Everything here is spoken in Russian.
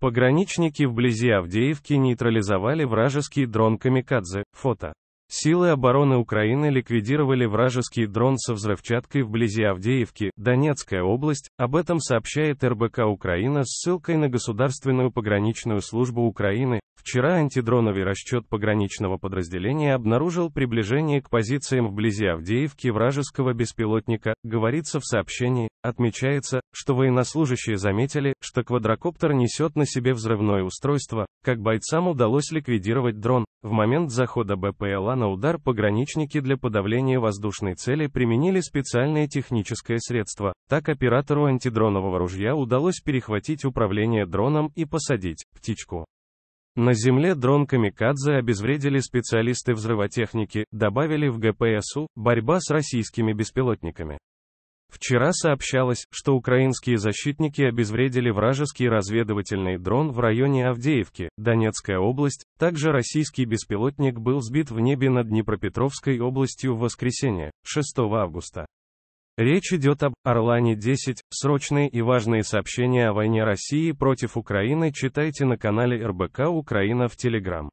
Пограничники вблизи Авдеевки нейтрализовали вражеский дрон «Камикадзе». Фото. Силы обороны Украины ликвидировали вражеский дрон со взрывчаткой вблизи Авдеевки, Донецкая область, об этом сообщает РБК Украина с ссылкой на Государственную пограничную службу Украины. Вчера антидроновый расчет пограничного подразделения обнаружил приближение к позициям вблизи Авдеевки вражеского беспилотника, говорится в сообщении, отмечается, что военнослужащие заметили, что квадрокоптер несет на себе взрывное устройство, как бойцам удалось ликвидировать дрон. В момент захода БПЛА на удар пограничники для подавления воздушной цели применили специальное техническое средство. Так оператору антидронового ружья удалось перехватить управление дроном и посадить птичку. На земле дрон «Камикадзе» обезвредили специалисты взрывотехники, добавили в ГПСУ «Борьба с российскими беспилотниками». Вчера сообщалось, что украинские защитники обезвредили вражеский разведывательный дрон в районе Авдеевки, Донецкая область, также российский беспилотник был сбит в небе над Днепропетровской областью в воскресенье, 6 августа. Речь идет об «Орлане-10», срочные и важные сообщения о войне России против Украины читайте на канале РБК «Украина» в Телеграм.